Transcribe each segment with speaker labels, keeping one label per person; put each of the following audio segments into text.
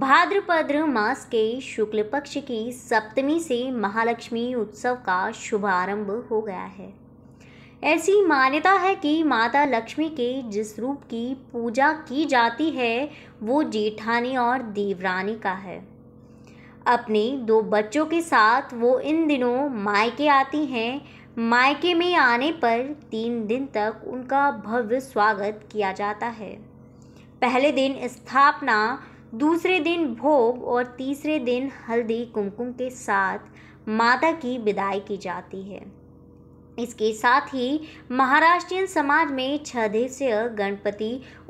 Speaker 1: भाद्रपद्र मास के शुक्ल पक्ष की सप्तमी से महालक्ष्मी उत्सव का शुभारंभ हो गया है ऐसी मान्यता है कि माता लक्ष्मी के जिस रूप की पूजा की जाती है वो जेठानी और देवरानी का है अपने दो बच्चों के साथ वो इन दिनों मायके आती हैं मायके में आने पर तीन दिन तक उनका भव्य स्वागत किया जाता है पहले दिन स्थापना दूसरे दिन भोग और तीसरे दिन हल्दी कुमकुम के साथ माता की विदाई की जाती है इसके साथ ही महाराष्ट्रीय समाज में छह दिवसीय गणपति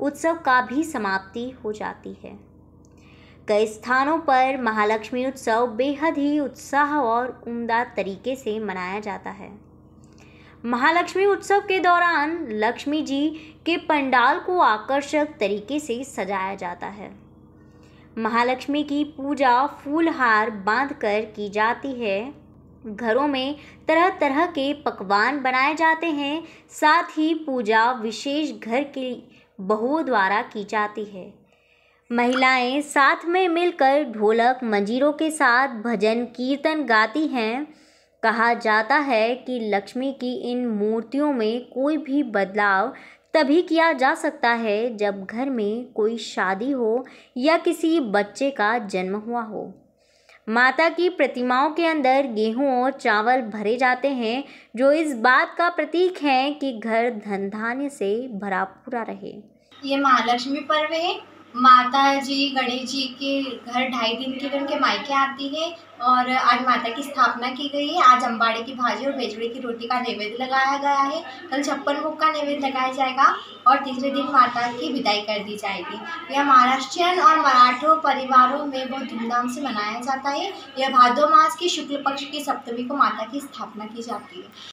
Speaker 1: उत्सव का भी समाप्ति हो जाती है कई स्थानों पर महालक्ष्मी उत्सव बेहद ही उत्साह और उम्दा तरीके से मनाया जाता है महालक्ष्मी उत्सव के दौरान लक्ष्मी जी के पंडाल को आकर्षक तरीके से सजाया जाता है महालक्ष्मी की पूजा फूलहार बांधकर की जाती है घरों में तरह तरह के पकवान बनाए जाते हैं साथ ही पूजा विशेष घर की बहुओं द्वारा की जाती है महिलाएं साथ में मिलकर ढोलक मंजीरों के साथ भजन कीर्तन गाती हैं कहा जाता है कि लक्ष्मी की इन मूर्तियों में कोई भी बदलाव तभी किया जा सकता है जब घर में कोई शादी हो या किसी बच्चे का जन्म हुआ हो माता की प्रतिमाओं के अंदर गेहूं और चावल भरे जाते हैं जो इस बात का प्रतीक है कि घर धन धान्य से भरा पूरा रहे
Speaker 2: ये महालक्ष्मी पर्व है माता जी गणेश जी के घर ढाई दिन के लिए उनके मायके आती है और आज माता की स्थापना की गई है आज अम्बाड़े की भाजी और भेजड़ी की रोटी का नैवेद्य लगाया गया है कल छप्पन भोग का नैवेद्य लगाया जाएगा और तीसरे दिन माता की विदाई कर दी जाएगी यह महाराष्ट्रियन और मराठों परिवारों में बहुत धूमधाम से मनाया जाता है यह भादो मास के शुक्ल पक्ष की सप्तमी को माता की स्थापना की जाती है